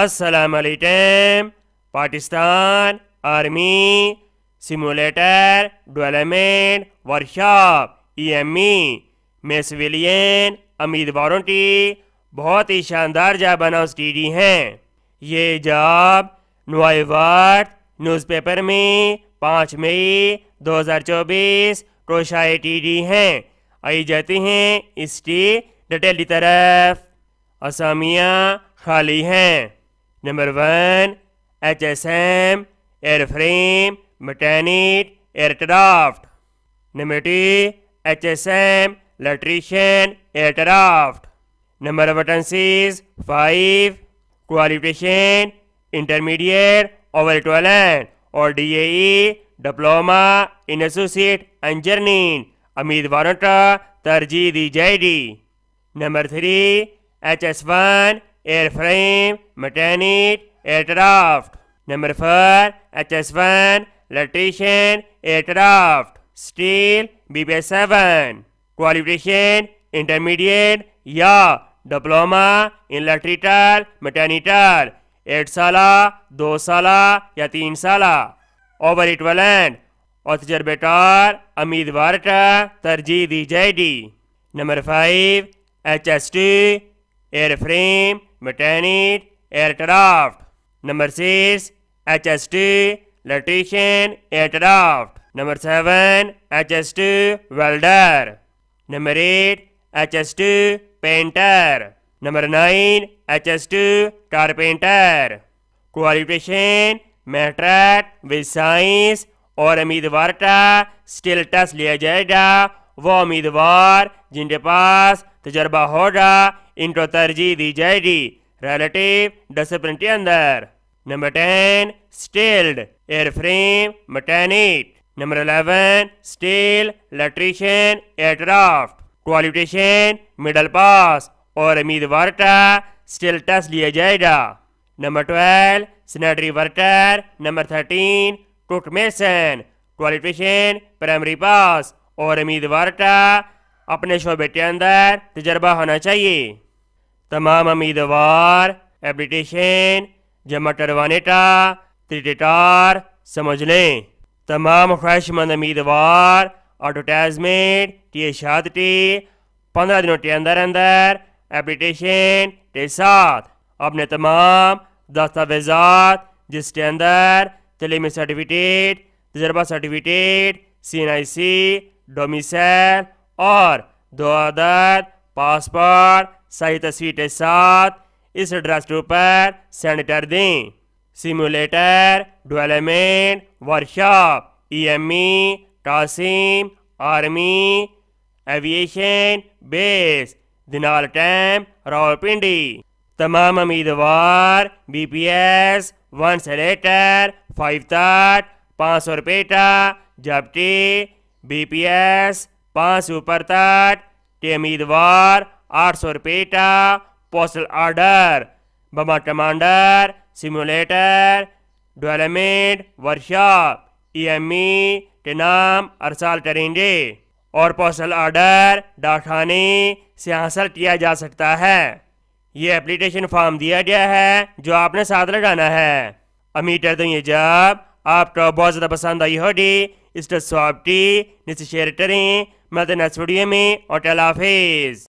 अस्सलाम वालेकुम Pakistan army simulator development workshop EME में सिविलियन उम्मीदवारों की बहुत ही शानदार जॉब अनाउंस की गई हैं ये जॉब नवाई वाट न्यूज़पेपर में 5 मई 2024 को शाये की गई हैं आई जाती हैं इसकी डिटेल की तरफ असामियाँ खाली हैं number one H S M airframe mechanic aircraft number two H S M electrician aircraft number vacancies five qualification intermediate over ट्वेलेंट और D A diploma in associate engineering उम्मीदवारों का तरजीह दी जाएगी number three H S one air frame mechanic aircraft number four H S one electrician aircraft skill B B S seven qualification intermediate या diploma in electrical mechanical एट साल दो साल या तीन साल ओवर इक्वलेंट और तजर्बेकार उम्मीदवार का तरजीह दी जाएगी number five H S T air frame mechanic aircraft number six H S T electrician aircraft number seven H S two welder number eight H S two painter number nine H S two carpenter qualification matric with science और उम्मीदवार का skill test लिया जाएगा वो उम्मीदवार जिनके पास तजर्बा होगा इनको तरजीह दी जाएगी रिलेटिव डिसिप्लिन के अंदर number ten skilled airframe mechanic number eleven skill electrician aircraft qualification middle pass और उम्मीदवार का स्टील टेस्ट लिया जाएगा number twelve sanitary worker number thirteen cook mason qualification primary pass और उम्मीदवार का अपने शोबे के अंदर तजर्बा होना चाहिए तमाम उम्मीदवार एप्लीकेशन जमा करवाने का त्रिटेटार समझ लें तमाम ख्वाहिशमंद उम्मीदवार ऑटोटैजमेंट की शादती पंद्रह दिनों के अंदर अंदर एप्लीकेशन के साथ अपने तमाम दस्तावेजात जिसके अंदर तलीमी सर्टिफिकेट तजर्बा certificate C N I C domicile और दो आदत पासपोर्ट सही तस्वीर के साथ इस एड्रेस पर कर दें simulator development workshop EME Qasim army aviation base दिनाल टैम रावलपिंडी तमाम उम्मीदवार बी पी एस वन सेलेटर फाइव तक पाँच सौ रुपये का जबकि बी पी एस पाँच ऊपर तक के उम्मीदवार आठ सौ रुपये का पोस्टल ऑर्डर बमा commander simulator development workshop E के नाम अरसाल करेंगे और पोस्टल ऑर्डर डाकखाने से हासिल किया जा सकता है ये एप्लीकेशन फॉर्म दिया गया है जो आपने साथ लगाना है अमीर कर हूँ तो ये जॉब आपको बहुत ज़्यादा पसंद आई होगी इसका स्वाप्टी नीचे शेयर करें मैं तो नेक्स्ट वीडियो में और टेलाफेज